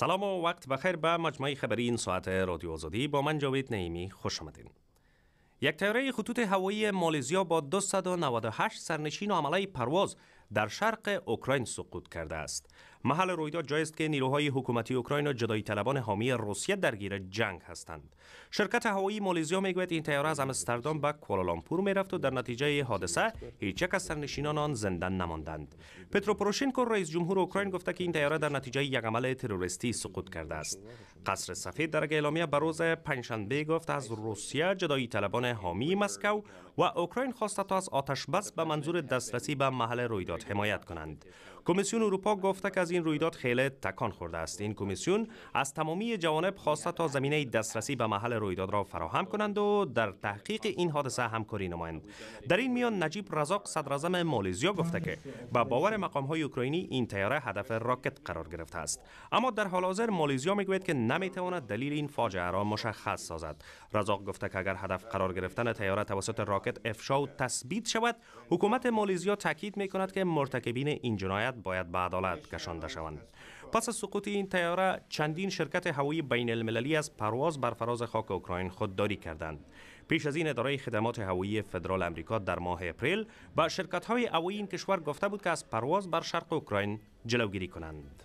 سلام و وقت بخیر به مجمع خبری این ساعت رادیو آزادی با من جاوید نعیمی خوش آمدین یک تیاره خطوط هوایی مالزیا با 298 سرنشین و عمله پرواز در شرق اوکراین سقوط کرده است محل رویداد جایی است که نیروهای حکومتی اوکراین و جدایی طلبان حامی روسیه درگیر جنگ هستند شرکت هوایی مالزیا میگوید این تیاره از امستردام به کوالالامپور میرفت و در نتیجه حادثه هیچ یک از سرنشینان آن زنده نماندند پترو پروشنکو رئیس جمهور اوکراین گفته که این تیاره در نتیجه یک عمل تروریستی سقوط کرده است قصر سفید در اعلامیه به روز پنجشنبه گفت از روسیه جدایی طلبان حامی مسکو و اوکراین خواسته تا از آتش بس به منظور دسترسی به محل رویداد حمایت کنند کمیسیون اروپا گفته که از این رویداد خیلی تکان خورده است این کمیسیون از تمامی جوانب خواسته تا زمینه دسترسی به محل رویداد را فراهم کنند و در تحقیق این حادثه همکاری نمایند در این میان نجیب رزاق اعظم مالزیا گفته که با باور مقام های اوکراینی این تیاره هدف راکت قرار گرفته است اما در حال حاضر مالزیا میگوید که نمیتواند دلیل این فاجعه را مشخص سازد رزاق گفته که اگر هدف قرار گرفتن تیاره توسط راکت افشا و تثبیت شود حکومت مالزیا تاکید میکند که مرتکبین این جنایت باید به عدالت کشانده شوند پس از سقوط این تیاره چندین شرکت هوایی بین المللی از پرواز بر فراز خاک اوکراین خودداری کردند پیش از این اداره خدمات هوایی فدرال امریکا در ماه اپریل به شرکت های هوایی این کشور گفته بود که از پرواز بر شرق اوکراین جلوگیری کنند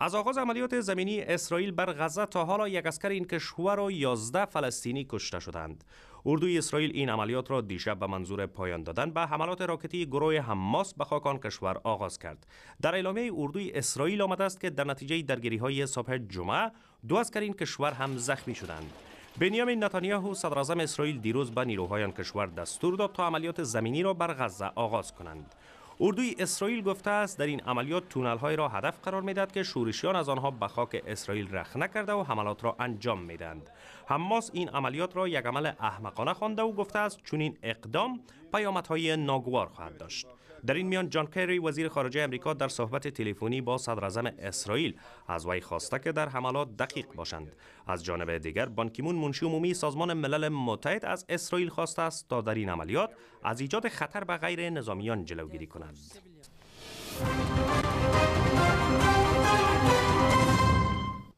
از آغاز عملیات زمینی اسرائیل بر غزه تا حالا یک اسکر این کشور و 11 فلسطینی کشته شدند. اردوی اسرائیل این عملیات را دیشب به منظور پایان دادن به حملات راکتی گروه حماس به خاک آن کشور آغاز کرد. در اعلامیه اردوی اسرائیل آمده است که در نتیجه درگیری های صبح جمعه دو اسکر این کشور هم زخمی شدند. بنیامین نتانیاهو صدرازم اسرائیل دیروز به نیروهای آن کشور دستور داد تا عملیات زمینی را بر غزه آغاز کنند. اردوی اسرائیل گفته است در این عملیات تونل های را هدف قرار میدهد که شورشیان از آنها به خاک اسرائیل رخ نکرده و حملات را انجام می دند. حماس این عملیات را یک عمل احمقانه خوانده و گفته است این اقدام های ناگوار خواهد داشت در این میان جان کری وزیر خارجه امریکا در صحبت تلفنی با صدر اسرائیل از وی خواسته که در حملات دقیق باشند از جانب دیگر بانکیمون منشی عمومی سازمان ملل متحد از اسرائیل خواسته است تا در این عملیات از ایجاد خطر به غیر نظامیان جلوگیری کند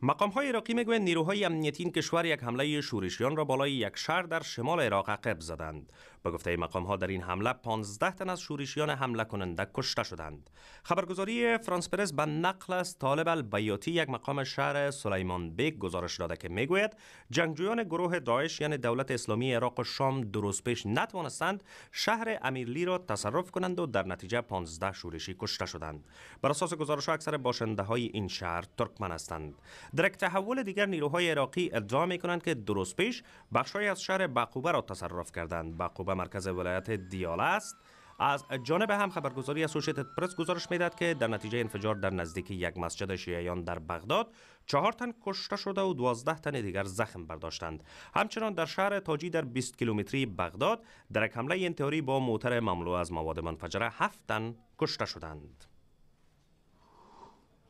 مقام های عراقی میگویند نیروهای امنیتی این کشور یک حمله شورشیان را بالای یک شهر در شمال عراق عقب زدند به گفته مقام ها در این حمله 15 تن از شورشیان حمله کننده کشته شدند خبرگزاری فرانس پرس به نقل از طالب البیاتی یک مقام شهر سلیمان بیگ گزارش داده که میگوید جنگجویان گروه داعش یعنی دولت اسلامی عراق و شام درست پیش نتوانستند شهر امیرلی را تصرف کنند و در نتیجه 15 شورشی کشته شدند بر اساس گزارش اکثر باشنده های این شهر ترکمن هستند در یک تحول دیگر نیروهای عراقی ادعا می کنند که درست پیش بخشی از شهر بقوبه را تصرف کردند بقوبه مرکز ولایت دیاله است از جانب هم خبرگزاری اسوشیتد پرس گزارش میداد که در نتیجه انفجار در نزدیکی یک مسجد شیعیان در بغداد چهار تن کشته شده و دوازده تن دیگر زخم برداشتند همچنان در شهر تاجی در 20 کیلومتری بغداد در یک حمله انتحاری با موتر مملو از مواد منفجره هفت تن کشته شدند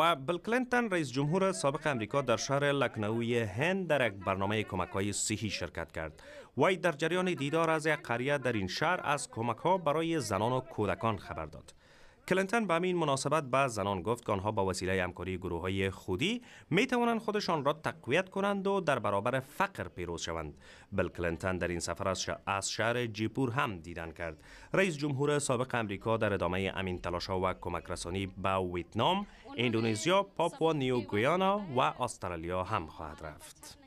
و بل رئیس جمهور سابق امریکا در شهر لکنوی هند در یک برنامه کمک های صحی شرکت کرد وی در جریان دیدار از یک قریه در این شهر از کمک ها برای زنان و کودکان خبر داد کلنتن به این مناسبت به زنان گفت که آنها با وسیله همکاری گروه های خودی می توانند خودشان را تقویت کنند و در برابر فقر پیروز شوند بل کلنتن در این سفر از شهر جیپور هم دیدن کرد رئیس جمهور سابق امریکا در ادامه امین تلاشا و کمک رسانی به ویتنام اندونزیا پاپوا نیو گویانا و استرالیا هم خواهد رفت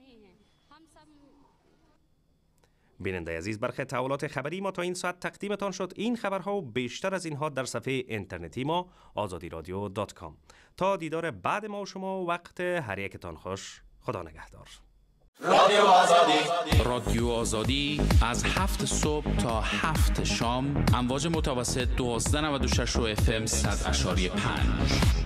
بیننده عزیز برخی تحولات خبری ما تا این ساعت تقدیمتان شد این خبرها و بیشتر از اینها در صفحه اینترنتی ما آزادی رادیو دات کام. تا دیدار بعد ما و شما وقت هر یکتان خوش خدا نگهدار رادیو آزادی رادیو آزادی از هفت صبح تا هفت شام امواج متوسط 1296 و 26 اف ام 100.5